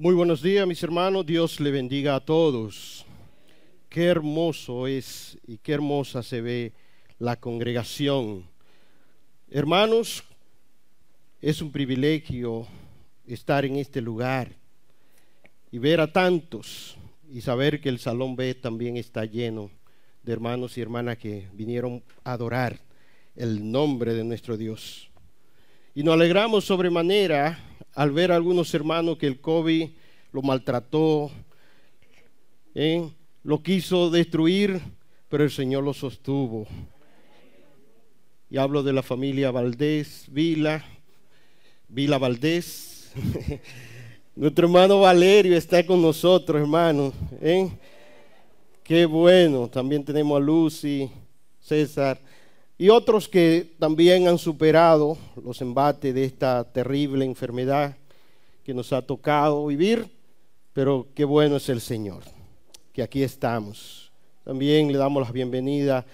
Muy buenos días, mis hermanos. Dios le bendiga a todos. Qué hermoso es y qué hermosa se ve la congregación. Hermanos, es un privilegio estar en este lugar y ver a tantos y saber que el Salón B también está lleno de hermanos y hermanas que vinieron a adorar el nombre de nuestro Dios. Y nos alegramos sobremanera al ver a algunos hermanos que el COVID lo maltrató, ¿eh? lo quiso destruir, pero el Señor lo sostuvo. Y hablo de la familia Valdés, Vila, Vila Valdés. Nuestro hermano Valerio está con nosotros, hermano. ¿eh? Qué bueno. También tenemos a Lucy, César y otros que también han superado los embates de esta terrible enfermedad que nos ha tocado vivir, pero qué bueno es el Señor, que aquí estamos. También le damos la bienvenida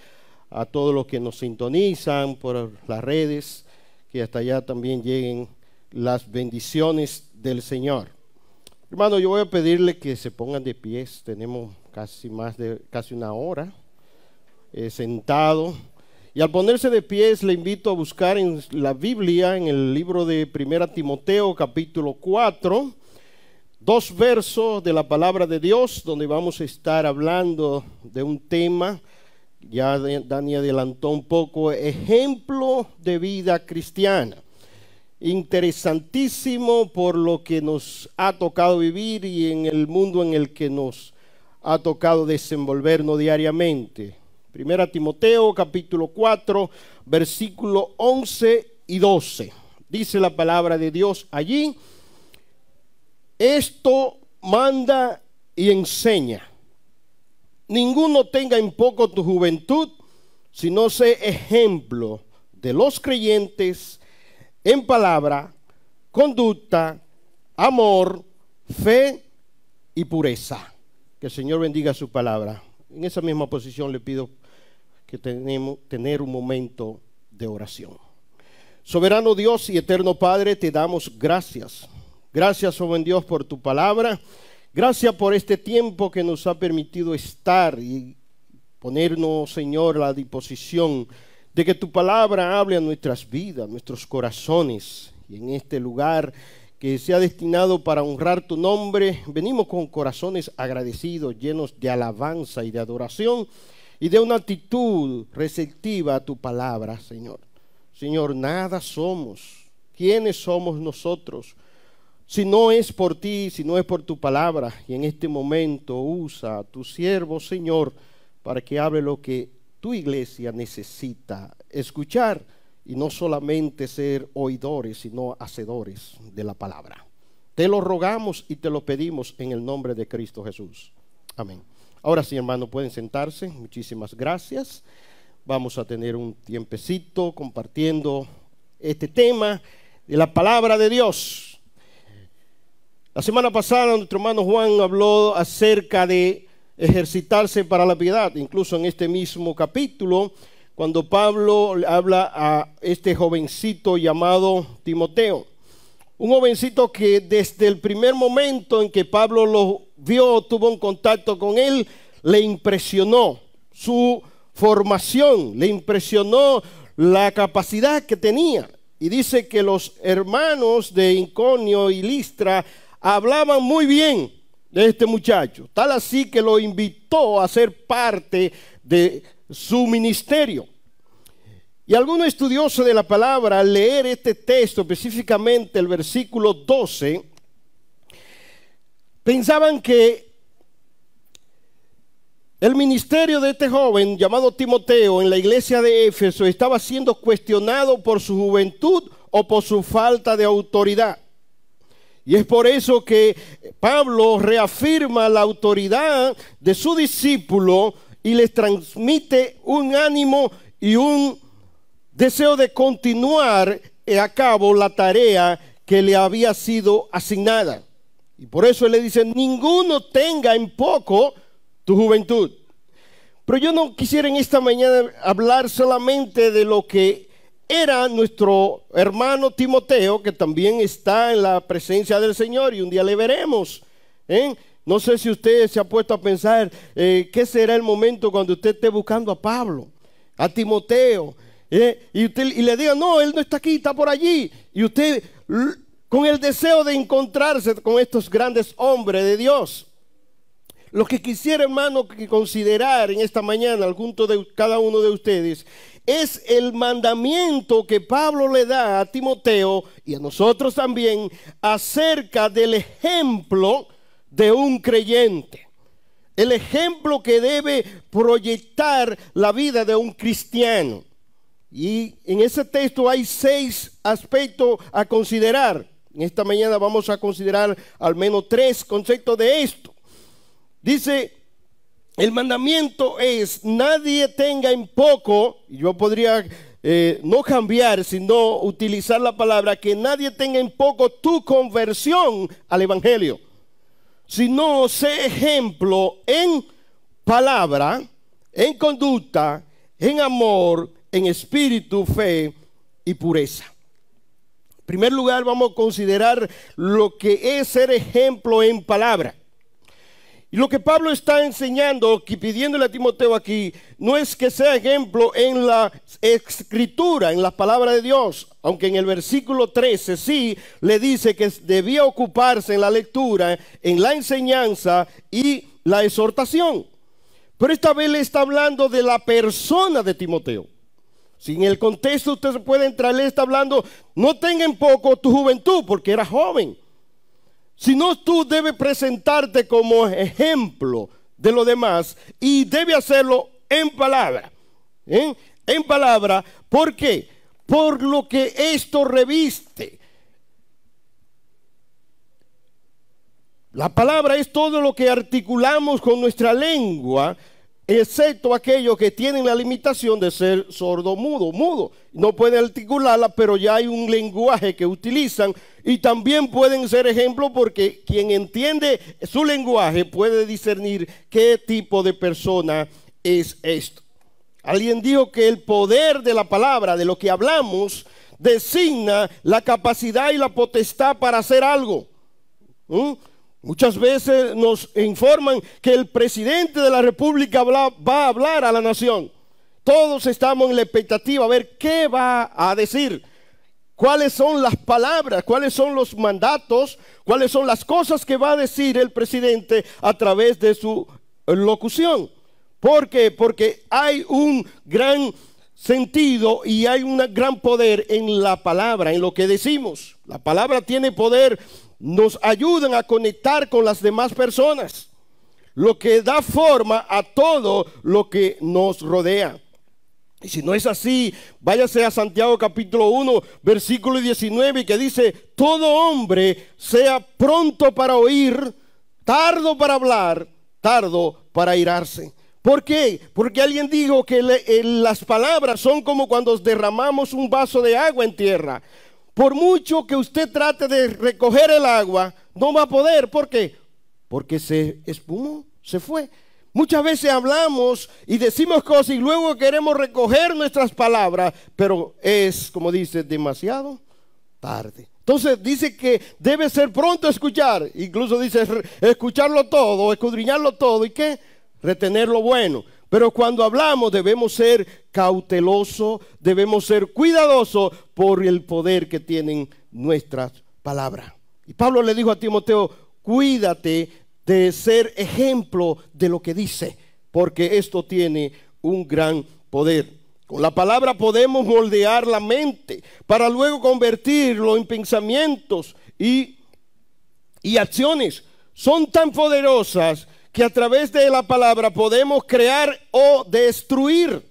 a todos los que nos sintonizan por las redes, que hasta allá también lleguen las bendiciones del Señor. Hermano, yo voy a pedirle que se pongan de pies, tenemos casi más de casi una hora eh, sentado y al ponerse de pies, le invito a buscar en la Biblia, en el libro de Primera Timoteo, capítulo 4, dos versos de la palabra de Dios, donde vamos a estar hablando de un tema. Ya Dani adelantó un poco, ejemplo de vida cristiana. Interesantísimo por lo que nos ha tocado vivir y en el mundo en el que nos ha tocado desenvolvernos diariamente Primera Timoteo capítulo 4, versículo 11 y 12. Dice la palabra de Dios allí, esto manda y enseña. Ninguno tenga en poco tu juventud, sino sé ejemplo de los creyentes en palabra, conducta, amor, fe y pureza. Que el Señor bendiga su palabra. En esa misma posición le pido que tenemos, tener un momento de oración. Soberano Dios y eterno Padre, te damos gracias. Gracias, oh buen Dios, por tu palabra. Gracias por este tiempo que nos ha permitido estar y ponernos, Señor, a la disposición de que tu palabra hable a nuestras vidas, nuestros corazones. Y en este lugar que se ha destinado para honrar tu nombre, venimos con corazones agradecidos, llenos de alabanza y de adoración y de una actitud receptiva a tu palabra, Señor. Señor, nada somos. ¿Quiénes somos nosotros? Si no es por ti, si no es por tu palabra, y en este momento usa a tu siervo, Señor, para que hable lo que tu iglesia necesita escuchar y no solamente ser oidores, sino hacedores de la palabra. Te lo rogamos y te lo pedimos en el nombre de Cristo Jesús. Amén. Ahora sí, hermano, pueden sentarse. Muchísimas gracias. Vamos a tener un tiempecito compartiendo este tema de la palabra de Dios. La semana pasada nuestro hermano Juan habló acerca de ejercitarse para la piedad, incluso en este mismo capítulo, cuando Pablo habla a este jovencito llamado Timoteo. Un jovencito que desde el primer momento en que Pablo lo vio, tuvo un contacto con él, le impresionó su formación, le impresionó la capacidad que tenía. Y dice que los hermanos de Inconio y Listra hablaban muy bien de este muchacho, tal así que lo invitó a ser parte de su ministerio. Y alguno estudioso de la palabra, al leer este texto, específicamente el versículo 12, pensaban que el ministerio de este joven llamado Timoteo en la iglesia de Éfeso estaba siendo cuestionado por su juventud o por su falta de autoridad. Y es por eso que Pablo reafirma la autoridad de su discípulo y les transmite un ánimo y un deseo de continuar a cabo la tarea que le había sido asignada. Y por eso él le dice, ninguno tenga en poco tu juventud. Pero yo no quisiera en esta mañana hablar solamente de lo que era nuestro hermano Timoteo, que también está en la presencia del Señor y un día le veremos. ¿eh? No sé si usted se ha puesto a pensar eh, qué será el momento cuando usted esté buscando a Pablo, a Timoteo, ¿eh? y, usted, y le diga, no, él no está aquí, está por allí. Y usted con el deseo de encontrarse con estos grandes hombres de Dios. Lo que quisiera, hermano, considerar en esta mañana, al de cada uno de ustedes, es el mandamiento que Pablo le da a Timoteo y a nosotros también acerca del ejemplo de un creyente. El ejemplo que debe proyectar la vida de un cristiano. Y en ese texto hay seis aspectos a considerar. En esta mañana vamos a considerar al menos tres conceptos de esto. Dice, el mandamiento es, nadie tenga en poco, yo podría eh, no cambiar, sino utilizar la palabra, que nadie tenga en poco tu conversión al Evangelio, sino sé ejemplo en palabra, en conducta, en amor, en espíritu, fe y pureza. En primer lugar, vamos a considerar lo que es ser ejemplo en palabra. Y lo que Pablo está enseñando, y pidiéndole a Timoteo aquí, no es que sea ejemplo en la escritura, en la palabra de Dios, aunque en el versículo 13 sí le dice que debía ocuparse en la lectura, en la enseñanza y la exhortación. Pero esta vez le está hablando de la persona de Timoteo. Si en el contexto usted puede entrar, le está hablando, no tengan poco tu juventud, porque era joven. Sino tú debes presentarte como ejemplo de lo demás y debe hacerlo en palabra. ¿eh? En palabra, ¿por qué? Por lo que esto reviste. La palabra es todo lo que articulamos con nuestra lengua excepto aquellos que tienen la limitación de ser sordo mudo, mudo. No puede articularla, pero ya hay un lenguaje que utilizan y también pueden ser ejemplo porque quien entiende su lenguaje puede discernir qué tipo de persona es esto. Alguien dijo que el poder de la palabra, de lo que hablamos, designa la capacidad y la potestad para hacer algo. Muchas veces nos informan que el presidente de la República va a hablar a la nación. Todos estamos en la expectativa a ver qué va a decir, cuáles son las palabras, cuáles son los mandatos, cuáles son las cosas que va a decir el presidente a través de su locución. ¿Por qué? Porque hay un gran sentido y hay un gran poder en la palabra, en lo que decimos. La palabra tiene poder nos ayudan a conectar con las demás personas, lo que da forma a todo lo que nos rodea. Y si no es así, váyase a Santiago capítulo 1, versículo 19, que dice, todo hombre sea pronto para oír, tardo para hablar, tardo para irarse. ¿Por qué? Porque alguien dijo que eh, las palabras son como cuando derramamos un vaso de agua en tierra. Por mucho que usted trate de recoger el agua, no va a poder. ¿Por qué? Porque se espumó, se fue. Muchas veces hablamos y decimos cosas y luego queremos recoger nuestras palabras, pero es, como dice, demasiado tarde. Entonces dice que debe ser pronto escuchar, incluso dice escucharlo todo, escudriñarlo todo y qué, retener lo bueno. Pero cuando hablamos debemos ser cautelosos, debemos ser cuidadosos por el poder que tienen nuestras palabras. Y Pablo le dijo a Timoteo, cuídate de ser ejemplo de lo que dice, porque esto tiene un gran poder. Con la palabra podemos moldear la mente para luego convertirlo en pensamientos y, y acciones. Son tan poderosas que a través de la palabra podemos crear o destruir.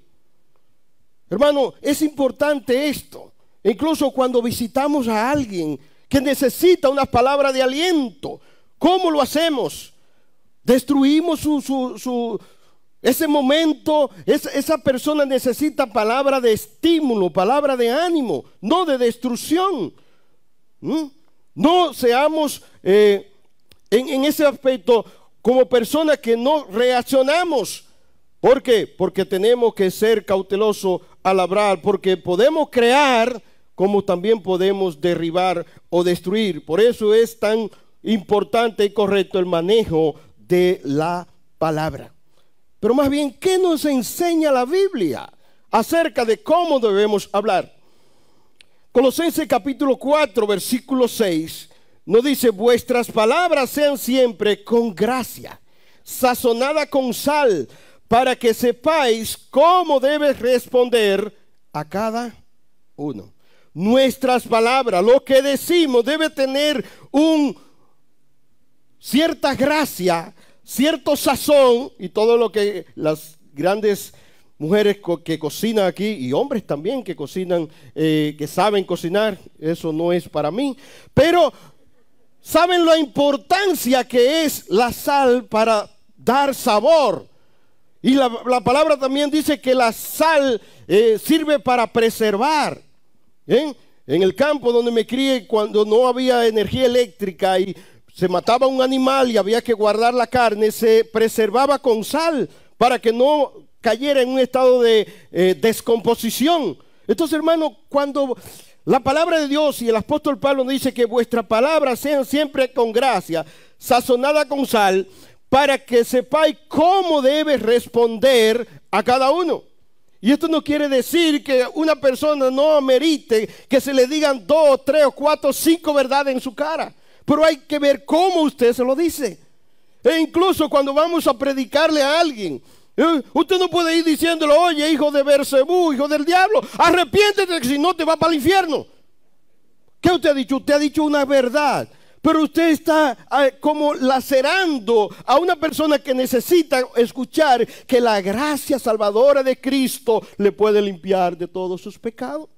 Hermano, es importante esto. Incluso cuando visitamos a alguien que necesita una palabra de aliento, ¿cómo lo hacemos? Destruimos su, ese momento, esa, persona necesita palabra de estímulo, palabra de ánimo, no de destrucción. ¿Mm? No seamos eh, en, ese aspecto como personas que no reaccionamos. ¿Por qué? Porque tenemos que ser cautelosos al hablar, porque podemos crear como también podemos derribar o destruir. Por eso es tan importante y correcto el manejo de la palabra. Pero más bien, ¿qué nos enseña la Biblia acerca de cómo debemos hablar? Colosenses capítulo 4, versículo 6 no dice, vuestras palabras sean siempre con gracia, sazonada con sal, para que sepáis cómo debes responder a cada uno. Nuestras palabras, lo que decimos, debe tener un cierta gracia, cierto sazón y todo lo que las grandes mujeres que cocinan aquí y hombres también que cocinan, eh, que saben cocinar, eso no es para mí, pero saben la importancia que es la sal para dar sabor. Y la, palabra también dice que la sal eh, sirve para preservar. ¿eh? En el campo donde me crié, cuando no había energía eléctrica y se mataba un animal y había que guardar la carne, se preservaba con sal para que no cayera en un estado de eh, descomposición. Entonces, hermano, cuando la palabra de Dios y el apóstol Pablo dice que vuestra palabra sean siempre con gracia, sazonada con sal, para que sepáis cómo debes responder a cada uno. Y esto no quiere decir que una persona no amerite que se le digan dos, tres o cuatro, cinco verdades en su cara. Pero hay que ver cómo usted se lo dice. E incluso cuando vamos a predicarle a alguien, ¿Eh? Usted no puede ir diciéndolo, oye, hijo de Bersebú, hijo del diablo, arrepiéntete que si no te va para el infierno. ¿Qué usted ha dicho? Usted ha dicho una verdad. Pero usted está ah, como lacerando a una persona que necesita escuchar que la gracia salvadora de Cristo le puede limpiar de todos sus pecados.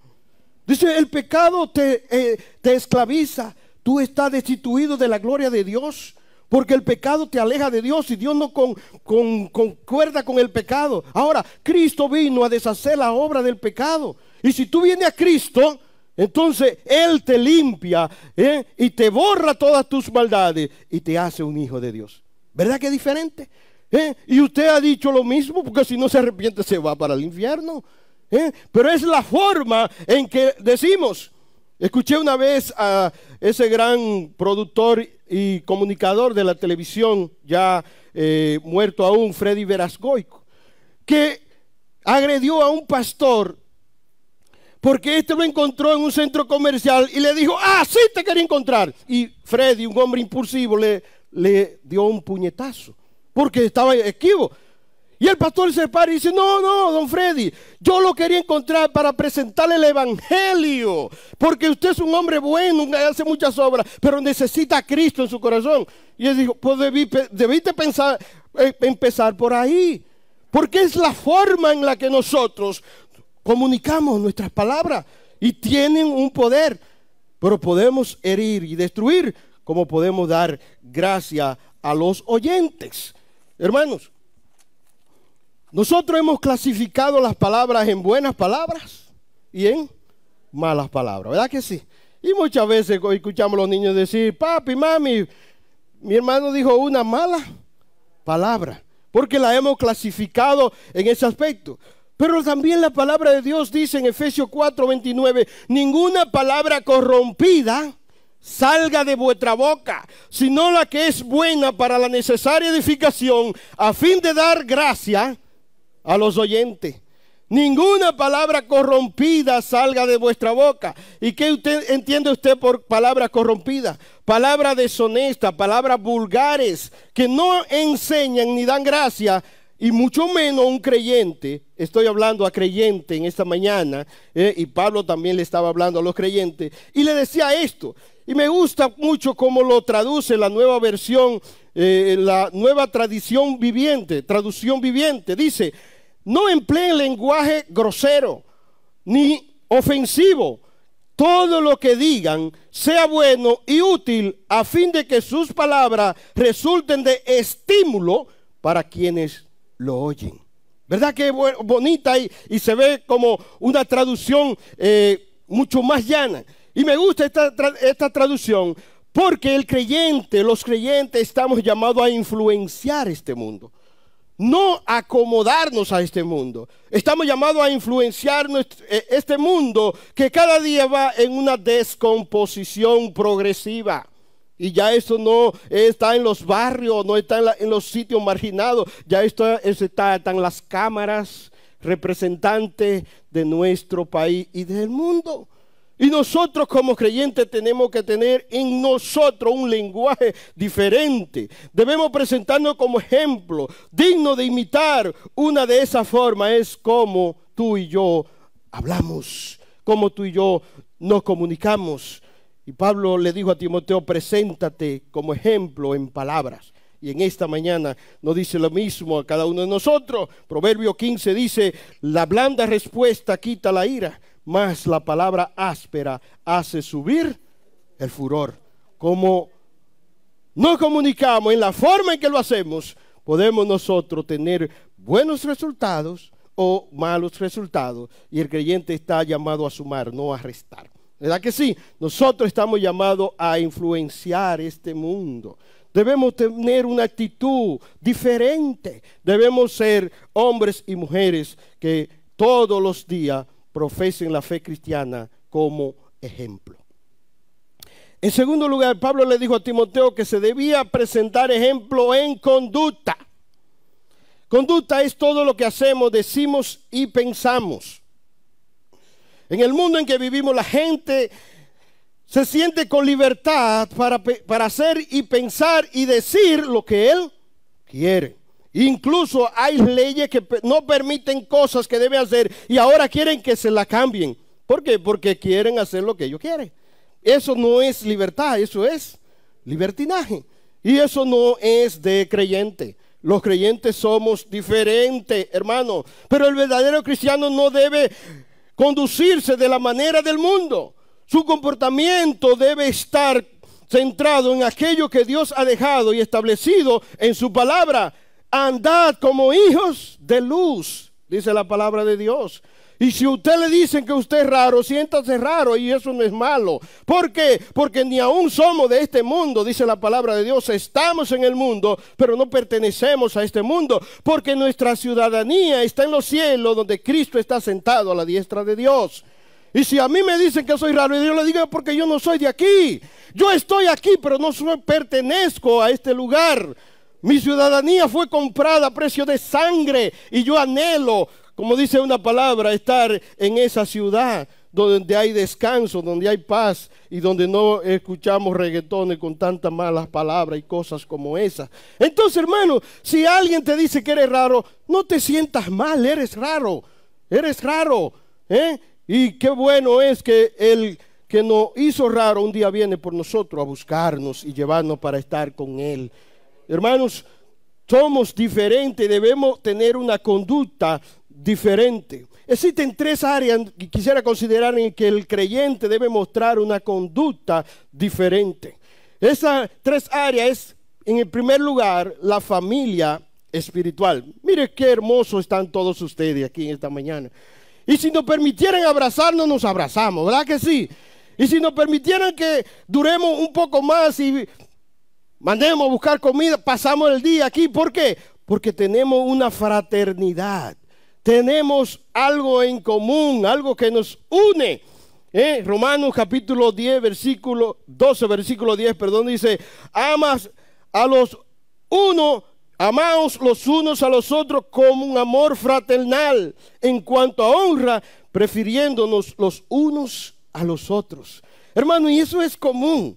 Dice, el pecado te, eh, te esclaviza. Tú estás destituido de la gloria de Dios. Porque el pecado te aleja de Dios y Dios no concuerda con el pecado. Ahora, Cristo vino a deshacer la obra del pecado. Y si tú vienes a Cristo, entonces Él te limpia ¿eh? y te borra todas tus maldades y te hace un hijo de Dios. ¿Verdad que es diferente? ¿Eh? Y usted ha dicho lo mismo porque si no se arrepiente se va para el infierno. ¿Eh? Pero es la forma en que decimos. Escuché una vez a ese gran productor y comunicador de la televisión, ya eh, muerto aún, Freddy Verasgoico, que agredió a un pastor porque este lo encontró en un centro comercial y le dijo, ah, sí te quería encontrar. Y Freddy, un hombre impulsivo, le, le dio un puñetazo porque estaba esquivo. Y el pastor se para y dice, no, no, don Freddy, yo lo quería encontrar para presentarle el Evangelio, porque usted es un hombre bueno, hace muchas obras, pero necesita a Cristo en su corazón. Y él dijo, pues debiste pensar, eh, empezar por ahí, porque es la forma en la que nosotros comunicamos nuestras palabras y tienen un poder, pero podemos herir y destruir como podemos dar gracia a los oyentes. Hermanos, nosotros hemos clasificado las palabras en buenas palabras y en malas palabras, ¿verdad que sí? Y muchas veces escuchamos a los niños decir, papi, mami, mi hermano dijo una mala palabra, porque la hemos clasificado en ese aspecto. Pero también la palabra de Dios dice en Efesios 4:29, ninguna palabra corrompida salga de vuestra boca, sino la que es buena para la necesaria edificación, a fin de dar gracia a los oyentes. Ninguna palabra corrompida salga de vuestra boca. ¿Y qué usted, entiende usted por palabra corrompida? Palabra deshonesta, palabras vulgares que no enseñan ni dan gracia y mucho menos un creyente. Estoy hablando a creyente en esta mañana eh, y Pablo también le estaba hablando a los creyentes y le decía esto. Y me gusta mucho cómo lo traduce la nueva versión, eh, la nueva tradición viviente, traducción viviente. Dice, no empleen lenguaje grosero ni ofensivo. Todo lo que digan sea bueno y útil a fin de que sus palabras resulten de estímulo para quienes lo oyen. ¿Verdad que bonita y, se ve como una traducción eh, mucho más llana? Y me gusta esta traducción porque el creyente, los creyentes estamos llamados a influenciar este mundo no acomodarnos a este mundo. Estamos llamados a influenciar eh, este mundo que cada día va en una descomposición progresiva. Y ya eso no está en los barrios, no está en, los sitios marginados, ya están las cámaras representantes de nuestro país y del mundo. Y nosotros como creyentes tenemos que tener en nosotros un lenguaje diferente. Debemos presentarnos como ejemplo, digno de imitar. Una de esas formas es como tú y yo hablamos, como tú y yo nos comunicamos. Y Pablo le dijo a Timoteo, preséntate como ejemplo en palabras. Y en esta mañana nos dice lo mismo a cada uno de nosotros. Proverbio 15 dice, la blanda respuesta quita la ira más la palabra áspera hace subir el furor. Como no comunicamos en la forma en que lo hacemos, podemos nosotros tener buenos resultados o malos resultados. Y el creyente está llamado a sumar, no a restar. ¿Verdad que sí? Nosotros estamos llamados a influenciar este mundo. Debemos tener una actitud diferente. Debemos ser hombres y mujeres que todos los días profesen la fe cristiana como ejemplo. En segundo lugar, Pablo le dijo a Timoteo que se debía presentar ejemplo en conducta. Conducta es todo lo que hacemos, decimos y pensamos. En el mundo en que vivimos la gente se siente con libertad para, para hacer y pensar y decir lo que él quiere. Incluso hay leyes que no permiten cosas que debe hacer y ahora quieren que se la cambien. ¿Por qué? Porque quieren hacer lo que ellos quieren. Eso no es libertad, eso es libertinaje. Y eso no es de creyente. Los creyentes somos diferentes, hermano. Pero el verdadero cristiano no debe conducirse de la manera del mundo. Su comportamiento debe estar centrado en aquello que Dios ha dejado y establecido en su palabra andad como hijos de luz, dice la palabra de Dios. Y si usted le dicen que usted es raro, siéntase raro y eso no es malo. ¿Por qué? Porque ni aún somos de este mundo, dice la palabra de Dios. Estamos en el mundo, pero no pertenecemos a este mundo, porque nuestra ciudadanía está en los cielos, donde Cristo está sentado a la diestra de Dios. Y si a mí me dicen que soy raro, y yo le digo porque yo no soy de aquí. Yo estoy aquí, pero no soy, pertenezco a este lugar. Mi ciudadanía fue comprada a precio de sangre y yo anhelo, como dice una palabra, estar en esa ciudad donde hay descanso, donde hay paz y donde no escuchamos reggaetones con tantas malas palabras y cosas como esas. Entonces, hermano, si alguien te dice que eres raro, no te sientas mal, eres raro, eres raro. ¿eh? Y qué bueno es que el que nos hizo raro un día viene por nosotros a buscarnos y llevarnos para estar con él. Hermanos, somos diferentes, debemos tener una conducta diferente. Existen tres áreas que quisiera considerar en que el creyente debe mostrar una conducta diferente. Esas tres áreas es, en el primer lugar, la familia espiritual. Mire qué hermosos están todos ustedes aquí en esta mañana. Y si nos permitieran abrazarnos, nos abrazamos, ¿verdad que sí? Y si nos permitieran que duremos un poco más y mandemos a buscar comida, pasamos el día aquí. ¿Por qué? Porque tenemos una fraternidad, tenemos algo en común, algo que nos une. ¿Eh? Romanos capítulo 10, versículo 12, versículo 10, perdón, dice, amas a los unos, amaos los unos a los otros como un amor fraternal en cuanto a honra, prefiriéndonos los unos a los otros. Hermano, y eso es común.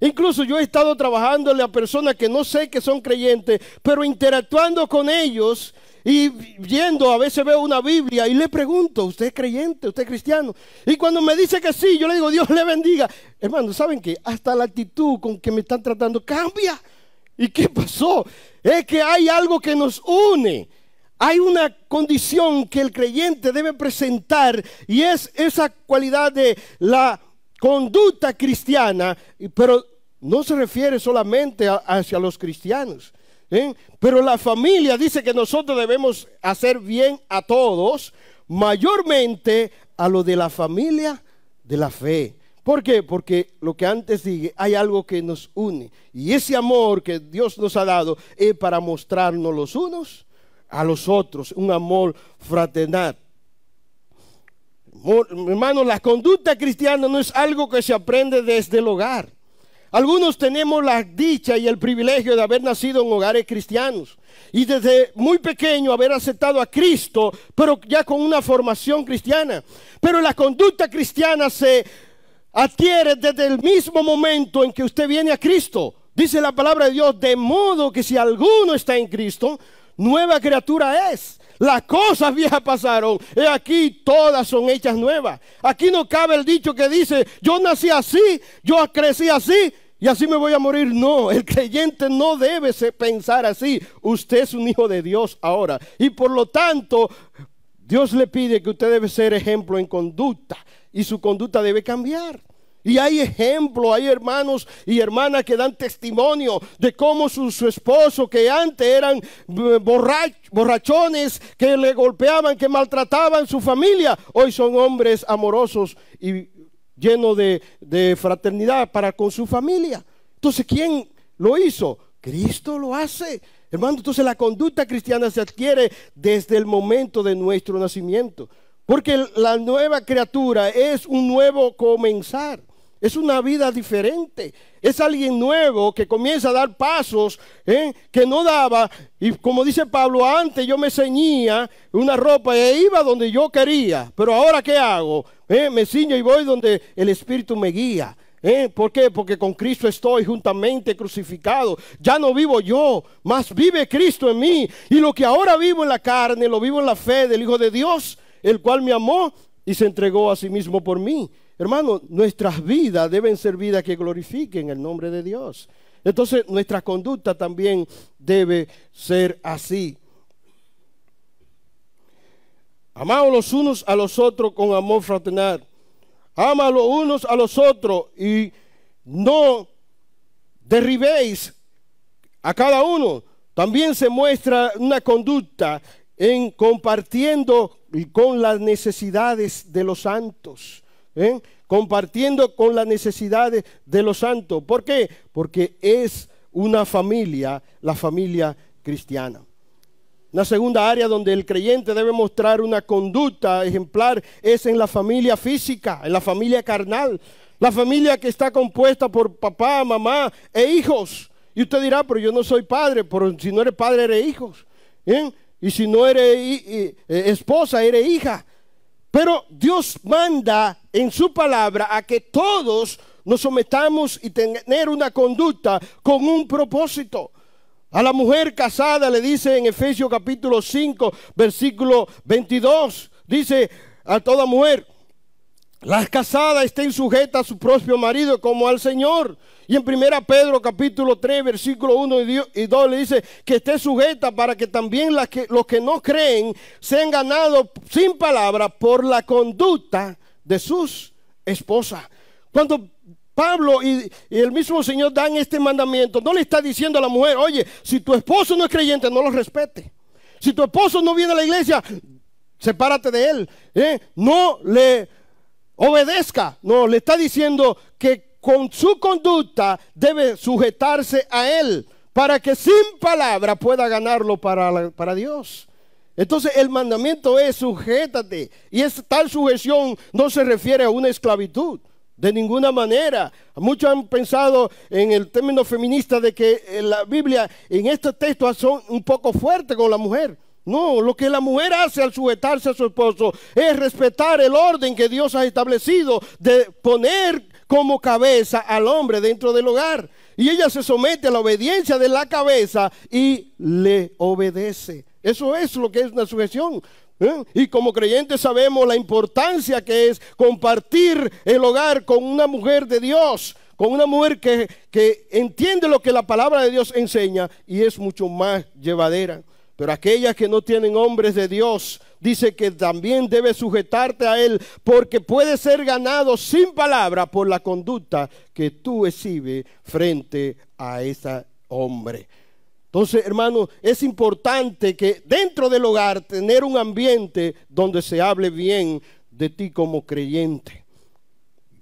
Incluso yo he estado trabajando a personas que no sé que son creyentes, pero interactuando con ellos y viendo, a veces veo una Biblia y le pregunto, ¿usted es creyente? ¿Usted es cristiano? Y cuando me dice que sí, yo le digo, Dios le bendiga. Hermano, ¿saben qué? Hasta la actitud con que me están tratando cambia. ¿Y qué pasó? Es que hay algo que nos une. Hay una condición que el creyente debe presentar y es esa cualidad de la conducta cristiana, pero no se refiere solamente hacia los cristianos. Pero la familia dice que nosotros debemos hacer bien a todos, mayormente a lo de la familia de la fe. ¿Por qué? Porque lo que antes dije, hay algo que nos une. Y ese amor que Dios nos ha dado es para mostrarnos los unos a los otros, un amor fraternal. Hermanos, la conducta cristiana no es algo que se aprende desde el hogar. Algunos tenemos la dicha y el privilegio de haber nacido en hogares cristianos y desde muy pequeño haber aceptado a Cristo, pero ya con una formación cristiana. Pero la conducta cristiana se adquiere desde el mismo momento en que usted viene a Cristo. Dice la palabra de Dios, de modo que si alguno está en Cristo, nueva criatura es. Las cosas viejas pasaron. Y aquí todas son hechas nuevas. Aquí no cabe el dicho que dice, yo nací así, yo crecí así y así me voy a morir. No, el creyente no debe pensar así. Usted es un hijo de Dios ahora. Y por lo tanto, Dios le pide que usted debe ser ejemplo en conducta y su conducta debe cambiar. Y hay ejemplo, hay hermanos y hermanas que dan testimonio de cómo su, esposo, que antes eran eh, borrachones, que le golpeaban, que maltrataban su familia, hoy son hombres amorosos y llenos de fraternidad para con su familia. Entonces, ¿quién lo hizo? Cristo lo hace. Hermano, entonces la conducta cristiana se adquiere desde el momento de nuestro nacimiento. Porque la nueva criatura es un nuevo comenzar. Es una vida diferente. Es alguien nuevo que comienza a dar pasos ¿eh? que no daba. Y como dice Pablo, antes yo me ceñía una ropa e iba donde yo quería. Pero ahora ¿qué hago? ¿Eh? Me ciño y voy donde el Espíritu me guía. ¿Eh? ¿Por qué? Porque con Cristo estoy juntamente crucificado. Ya no vivo yo, mas vive Cristo en mí. Y lo que ahora vivo en la carne, lo vivo en la fe del Hijo de Dios, el cual me amó y se entregó a sí mismo por mí. Hermano, nuestras vidas deben ser vidas que glorifiquen el nombre de Dios. Entonces, nuestra conducta también debe ser así. Amaos los unos a los otros con amor fraternal. Ama los unos a los otros y no derribéis a cada uno. También se muestra una conducta en compartiendo con las necesidades de los santos. ¿eh? compartiendo con las necesidades de los santos. ¿Por qué? Porque es una familia, la familia cristiana. La segunda área donde el creyente debe mostrar una conducta ejemplar es en la familia física, en la familia carnal. La familia que está compuesta por papá, mamá e hijos. Y usted dirá, pero yo no soy padre, pero si no eres padre, eres hijos. ¿eh? Y si no eres eh, esposa, eres hija. Pero Dios manda en su palabra a que todos nos sometamos y tener una conducta con un propósito. A la mujer casada le dice en Efesios capítulo 5, versículo 22, dice a toda mujer, las casadas estén sujetas a su propio marido como al Señor. Y en 1 Pedro capítulo 3, versículo 1 y 2 le dice que esté sujeta para que también los que no creen sean ganados sin palabra por la conducta de sus esposas. Cuando Pablo y, el mismo Señor dan este mandamiento, no le está diciendo a la mujer, oye, si tu esposo no es creyente, no lo respete. Si tu esposo no viene a la iglesia, sepárate de él. ¿eh? No le obedezca. No, le está diciendo que con su conducta debe sujetarse a Él para que sin palabra pueda ganarlo para, para Dios. Entonces el mandamiento es sujétate. Y esta tal sujeción no se refiere a una esclavitud. De ninguna manera. Muchos han pensado en el término feminista de que en eh, la Biblia en este texto son un poco fuerte con la mujer. No, lo que la mujer hace al sujetarse a su esposo es respetar el orden que Dios ha establecido de poner como cabeza al hombre dentro del hogar. Y ella se somete a la obediencia de la cabeza y le obedece. Eso es lo que es una sujeción. ¿eh? Y como creyentes sabemos la importancia que es compartir el hogar con una mujer de Dios, con una mujer que, que entiende lo que la palabra de Dios enseña y es mucho más llevadera. Pero aquellas que no tienen hombres de Dios, dice que también debe sujetarte a Él, porque puede ser ganado sin palabra por la conducta que tú exhibes frente a ese hombre. Entonces, hermano, es importante que dentro del hogar tener un ambiente donde se hable bien de ti como creyente.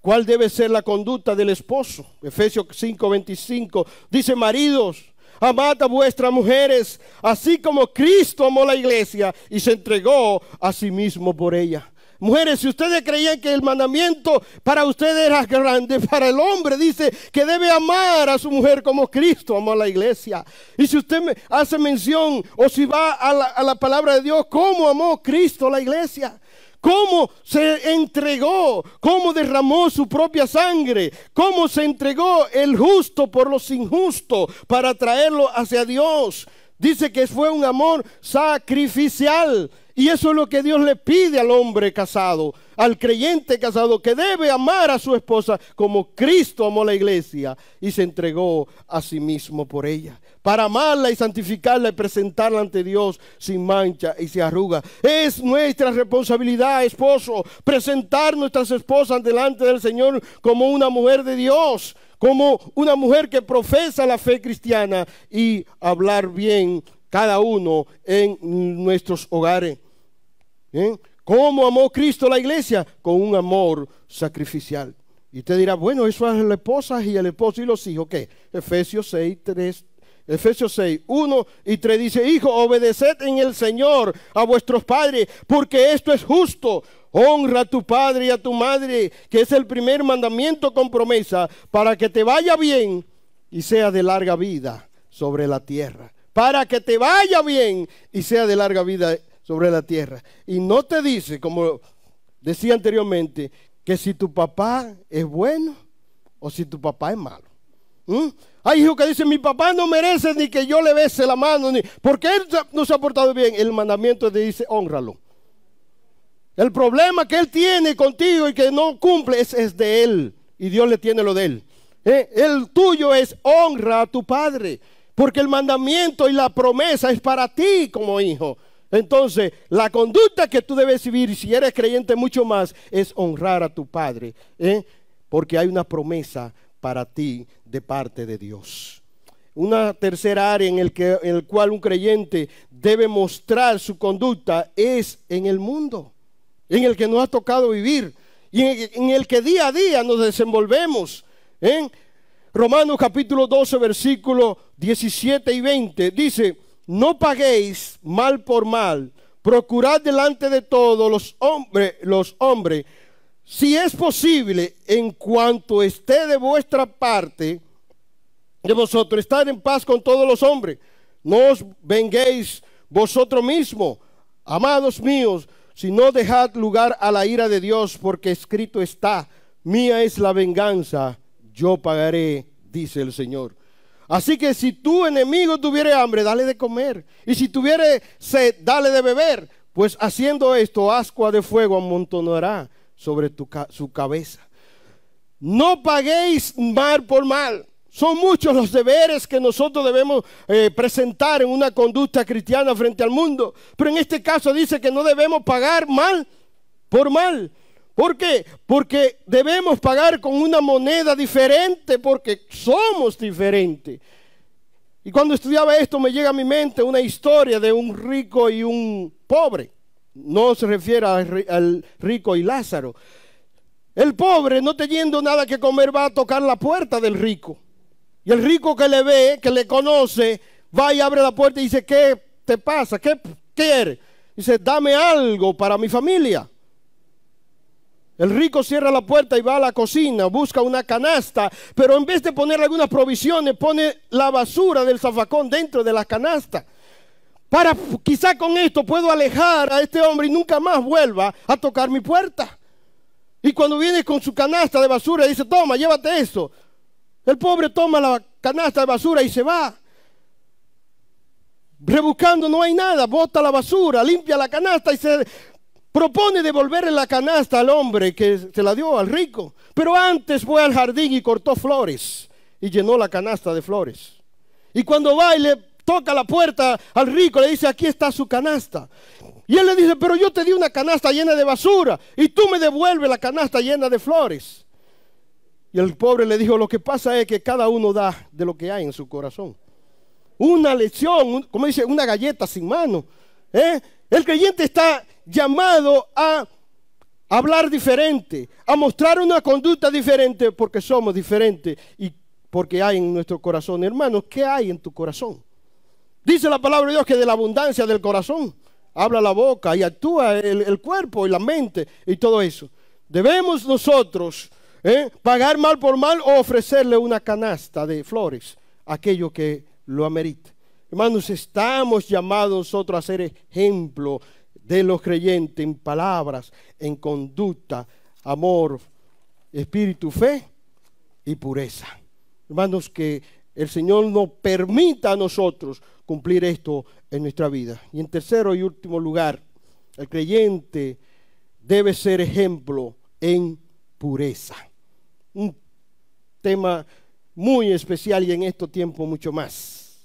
¿Cuál debe ser la conducta del esposo? Efesios 5:25 dice, maridos, Amad a vuestras mujeres, así como Cristo amó la iglesia y se entregó a sí mismo por ella. Mujeres, si ustedes creían que el mandamiento para ustedes era grande, para el hombre dice que debe amar a su mujer como Cristo amó la iglesia. Y si usted hace mención o si va a la, palabra de Dios, ¿cómo amó Cristo la iglesia? cómo se entregó, cómo derramó su propia sangre, cómo se entregó el justo por los injustos para traerlo hacia Dios. Dice que fue un amor sacrificial. Y eso es lo que Dios le pide al hombre casado, al creyente casado, que debe amar a su esposa como Cristo amó la iglesia y se entregó a sí mismo por ella para amarla y santificarla y presentarla ante Dios sin mancha y sin arruga. Es nuestra responsabilidad, esposo, presentar nuestras esposas delante del Señor como una mujer de Dios, como una mujer que profesa la fe cristiana y hablar bien cada uno en nuestros hogares. ¿Eh? ¿Cómo amó Cristo la iglesia? Con un amor sacrificial. Y usted dirá, bueno, eso es la esposa y el esposo y los hijos. ¿Qué? Efesios 6, 3, Efesios 6, 1 y 3 dice, Hijo, obedeced en el Señor a vuestros padres, porque esto es justo. Honra a tu padre y a tu madre, que es el primer mandamiento con promesa, para que te vaya bien y sea de larga vida sobre la tierra. Para que te vaya bien y sea de larga vida sobre la tierra. Y no te dice, como decía anteriormente, que si tu papá es bueno o si tu papá es malo. ¿Mm? Hay hijos que dicen, mi papá no merece ni que yo le bese la mano, ni porque él no se ha portado bien. El mandamiento te dice, honralo. El problema que él tiene contigo y que no cumple es, de él. Y Dios le tiene lo de él. ¿Eh? El tuyo es honra a tu padre. Porque el mandamiento y la promesa es para ti como hijo. Entonces, la conducta que tú debes vivir, si eres creyente mucho más, es honrar a tu padre. ¿Eh? Porque hay una promesa para ti de parte de Dios. Una tercera área en el, que, el cual un creyente debe mostrar su conducta es en el mundo, en el que nos ha tocado vivir y en, el que día a día nos desenvolvemos. En ¿eh? Romanos capítulo 12, versículo 17 y 20 dice, no paguéis mal por mal, procurad delante de todos los hombres, los hombres si es posible, en cuanto esté de vuestra parte, de vosotros, estar en paz con todos los hombres. No os venguéis vosotros mismos, amados míos, sino dejad lugar a la ira de Dios, porque escrito está, mía es la venganza, yo pagaré, dice el Señor. Así que si tu enemigo tuviere hambre, dale de comer. Y si tuviere sed, dale de beber. Pues haciendo esto, ascua de fuego amontonará sobre tu, su cabeza. No paguéis mal por mal. Son muchos los deberes que nosotros debemos eh, presentar en una conducta cristiana frente al mundo. Pero en este caso dice que no debemos pagar mal por mal. ¿Por qué? Porque debemos pagar con una moneda diferente porque somos diferentes. Y cuando estudiaba esto me llega a mi mente una historia de un rico y un pobre. No se refiere al rico y Lázaro. El pobre, no teniendo nada que comer, va a tocar la puerta del rico. Y el rico que le ve, que le conoce, va y abre la puerta y dice, ¿qué te pasa? ¿Qué quieres? Dice, dame algo para mi familia. El rico cierra la puerta y va a la cocina, busca una canasta, pero en vez de poner algunas provisiones, pone la basura del zafacón dentro de la canasta para quizá con esto puedo alejar a este hombre y nunca más vuelva a tocar mi puerta. Y cuando viene con su canasta de basura dice, toma, llévate esto. El pobre toma la canasta de basura y se va. Rebuscando no hay nada, bota la basura, limpia la canasta y se propone devolverle la canasta al hombre que se la dio al rico. Pero antes fue al jardín y cortó flores y llenó la canasta de flores. Y cuando va y le toca la puerta al rico, le dice, aquí está su canasta. Y él le dice, pero yo te di una canasta llena de basura y tú me devuelves la canasta llena de flores. Y el pobre le dijo, lo que pasa es que cada uno da de lo que hay en su corazón. Una lección, como dice, una galleta sin mano. ¿eh? El creyente está llamado a hablar diferente, a mostrar una conducta diferente porque somos diferentes y porque hay en nuestro corazón. Hermanos, ¿qué hay en tu corazón? Dice la palabra de Dios que de la abundancia del corazón habla la boca y actúa el, cuerpo y la mente y todo eso. Debemos nosotros ¿eh? pagar mal por mal o ofrecerle una canasta de flores a aquello que lo amerita. Hermanos, estamos llamados nosotros a ser ejemplo de los creyentes en palabras, en conducta, amor, espíritu, fe y pureza. Hermanos, que el Señor nos permita a nosotros cumplir esto en nuestra vida. Y en tercero y último lugar, el creyente debe ser ejemplo en pureza. Un tema muy especial y en estos tiempos mucho más.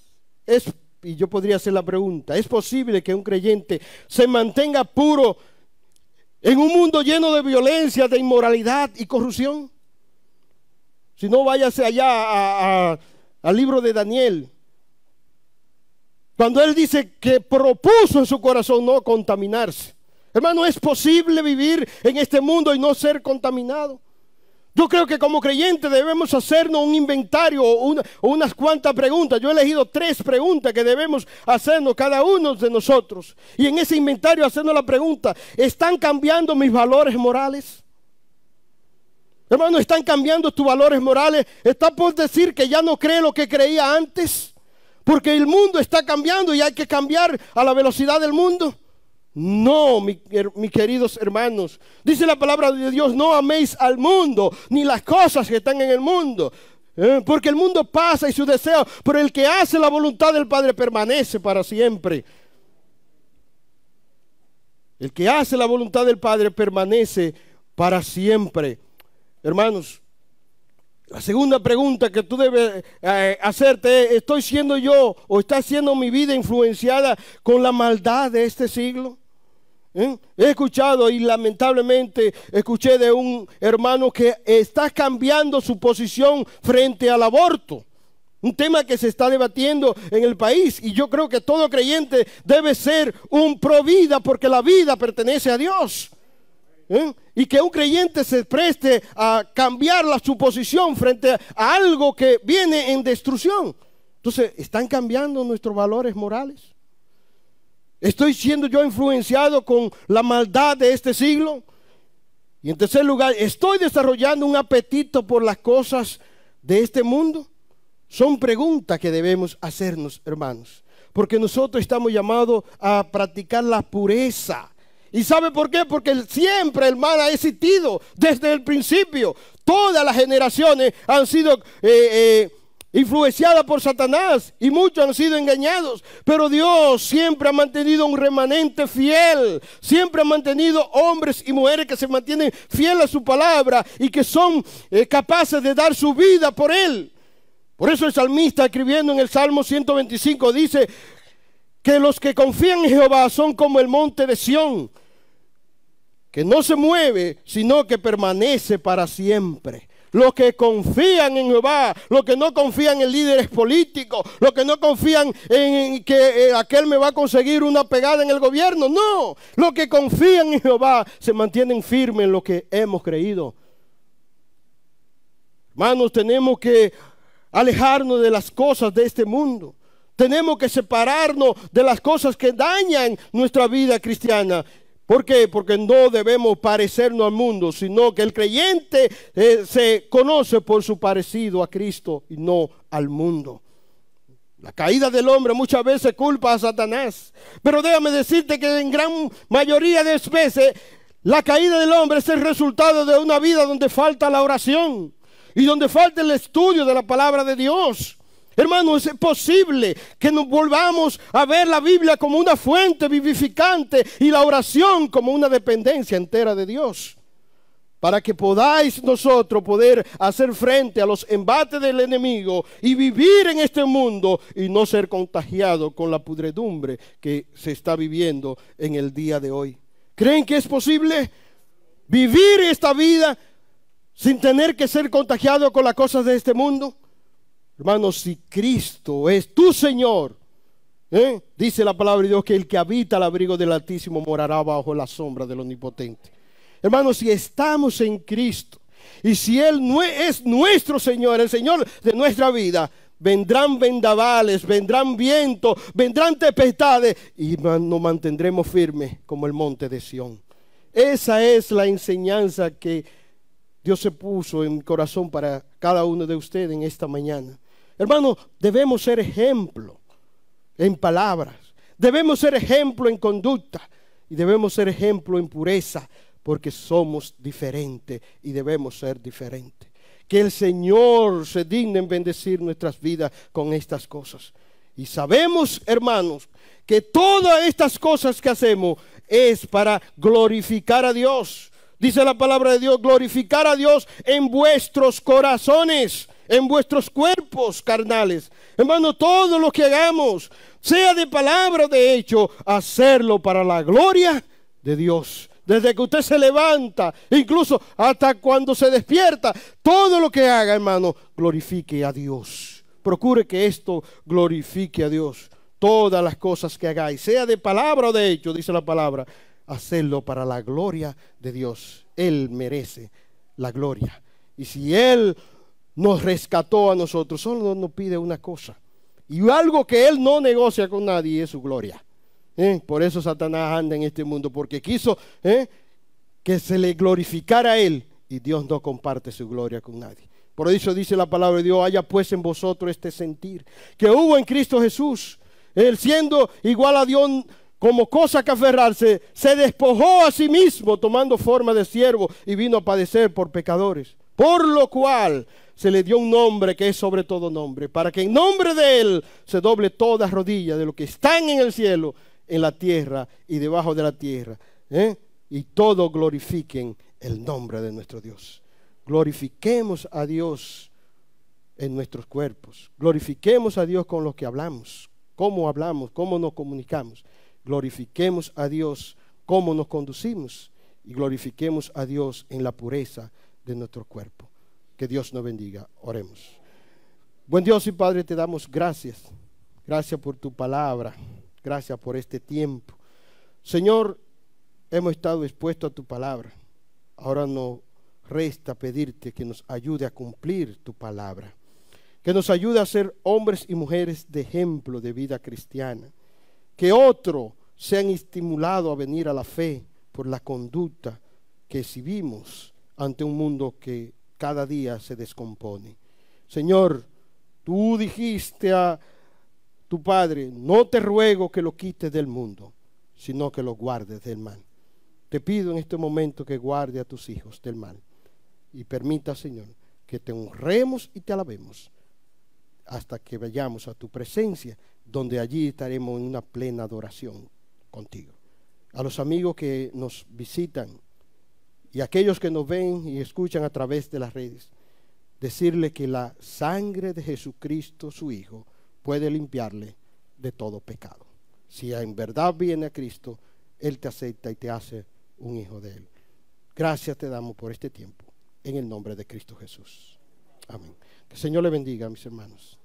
Es, y yo podría hacer la pregunta, ¿es posible que un creyente se mantenga puro en un mundo lleno de violencia, de inmoralidad y corrupción? Si no, váyase allá a al libro de Daniel. Cuando él dice que propuso en su corazón no contaminarse. Hermano, es posible vivir en este mundo y no ser contaminado. Yo creo que como creyente debemos hacernos un inventario o, o unas cuantas preguntas. Yo he elegido tres preguntas que debemos hacernos cada uno de nosotros. Y en ese inventario hacernos la pregunta, ¿están cambiando mis valores morales? Hermanos, están cambiando tus valores morales. Está por decir que ya no cree lo que creía antes. Porque el mundo está cambiando y hay que cambiar a la velocidad del mundo. No, mis queridos hermanos. Dice la palabra de Dios, no améis al mundo, ni las cosas que están en el mundo. ¿Eh? porque el mundo pasa y su deseo, pero el que hace la voluntad del Padre permanece para siempre. El que hace la voluntad del Padre permanece para siempre. Hermanos, la segunda pregunta que tú debes eh, hacerte es, ¿estoy siendo yo o está siendo mi vida influenciada con la maldad de este siglo? ¿Eh? He escuchado y lamentablemente escuché de un hermano que está cambiando su posición frente al aborto. Un tema que se está debatiendo en el país y yo creo que todo creyente debe ser un pro vida porque la vida pertenece a Dios. ¿eh? Y que un creyente se preste a cambiar la, suposición frente a algo que viene en destrucción. Entonces, ¿están cambiando nuestros valores morales? ¿Estoy siendo yo influenciado con la maldad de este siglo? Y en tercer lugar, ¿estoy desarrollando un apetito por las cosas de este mundo? Son preguntas que debemos hacernos, hermanos, porque nosotros estamos llamados a practicar la pureza ¿Y sabe por qué? Porque siempre el mal ha existido desde el principio. Todas las generaciones han sido eh, eh, influenciadas por Satanás y muchos han sido engañados. Pero Dios siempre ha mantenido un remanente fiel. Siempre ha mantenido hombres y mujeres que se mantienen fieles a su palabra y que son eh, capaces de dar su vida por Él. Por eso el salmista escribiendo en el Salmo 125 dice que los que confían en Jehová son como el monte de Sión que no se mueve, sino que permanece para siempre. Los que confían en Jehová, los que no confían en líderes políticos, los que no confían en que eh, aquel me va a conseguir una pegada en el gobierno, no. Los que confían en Jehová se mantienen firmes en lo que hemos creído. Hermanos, tenemos que alejarnos de las cosas de este mundo. Tenemos que separarnos de las cosas que dañan nuestra vida cristiana ¿Por qué? Porque no debemos parecernos al mundo, sino que el creyente eh, se conoce por su parecido a Cristo y no al mundo. La caída del hombre muchas veces culpa a Satanás. Pero déjame decirte que en gran mayoría de veces la caída del hombre es el resultado de una vida donde falta la oración y donde falta el estudio de la palabra de Dios. Hermanos, es posible que nos volvamos a ver la Biblia como una fuente vivificante y la oración como una dependencia entera de Dios. Para que podáis nosotros poder hacer frente a los embates del enemigo y vivir en este mundo y no ser contagiado con la pudredumbre que se está viviendo en el día de hoy. ¿Creen que es posible vivir esta vida sin tener que ser contagiado con las cosas de este mundo? Hermanos, si Cristo es tu Señor, ¿eh? dice la palabra de Dios que el que habita al abrigo del Altísimo morará bajo la sombra del Omnipotente. Hermanos, si estamos en Cristo y si Él no es nuestro Señor, el Señor de nuestra vida, vendrán vendavales, vendrán vientos, vendrán tempestades y nos mantendremos firmes como el monte de Sión. Esa es la enseñanza que Dios se puso en corazón para cada uno de ustedes en esta mañana. Hermano, debemos ser ejemplo en palabras, debemos ser ejemplo en conducta y debemos ser ejemplo en pureza porque somos diferentes y debemos ser diferentes. Que el Señor se digne en bendecir nuestras vidas con estas cosas. Y sabemos, hermanos, que todas estas cosas que hacemos es para glorificar a Dios dice la palabra de Dios, glorificar a Dios en vuestros corazones, en vuestros cuerpos carnales. Hermano, todo lo que hagamos, sea de palabra o de hecho, hacerlo para la gloria de Dios. Desde que usted se levanta, incluso hasta cuando se despierta, todo lo que haga, hermano, glorifique a Dios. Procure que esto glorifique a Dios. Todas las cosas que hagáis, sea de palabra o de hecho, dice la palabra, hacerlo para la gloria de Dios. Él merece la gloria. Y si Él nos rescató a nosotros, solo nos pide una cosa. Y algo que Él no negocia con nadie es su gloria. ¿Eh? Por eso Satanás anda en este mundo, porque quiso ¿eh? que se le glorificara a Él. Y Dios no comparte su gloria con nadie. Por eso dice la palabra de Dios, haya pues en vosotros este sentir que hubo en Cristo Jesús. Él siendo igual a Dios, como cosa que aferrarse, se despojó a sí mismo tomando forma de siervo y vino a padecer por pecadores. Por lo cual se le dio un nombre que es sobre todo nombre, para que en nombre de él se doble toda rodilla de los que están en el cielo, en la tierra y debajo de la tierra. ¿eh? Y todos glorifiquen el nombre de nuestro Dios. Glorifiquemos a Dios en nuestros cuerpos. Glorifiquemos a Dios con los que hablamos, cómo hablamos, cómo nos comunicamos glorifiquemos a Dios cómo nos conducimos y glorifiquemos a Dios en la pureza de nuestro cuerpo. Que Dios nos bendiga. Oremos. Buen Dios y Padre, te damos gracias. Gracias por tu palabra. Gracias por este tiempo. Señor, hemos estado expuestos a tu palabra. Ahora no resta pedirte que nos ayude a cumplir tu palabra. Que nos ayude a ser hombres y mujeres de ejemplo de vida cristiana que otros sean estimulados a venir a la fe por la conducta que exhibimos ante un mundo que cada día se descompone. Señor, tú dijiste a tu Padre, no te ruego que lo quites del mundo, sino que lo guardes del mal. Te pido en este momento que guarde a tus hijos del mal y permita, Señor, que te honremos y te alabemos hasta que vayamos a tu presencia, donde allí estaremos en una plena adoración contigo. A los amigos que nos visitan y aquellos que nos ven y escuchan a través de las redes, decirle que la sangre de Jesucristo, su Hijo, puede limpiarle de todo pecado. Si en verdad viene a Cristo, Él te acepta y te hace un hijo de Él. Gracias te damos por este tiempo, en el nombre de Cristo Jesús. Amén. Que el Señor le bendiga, mis hermanos.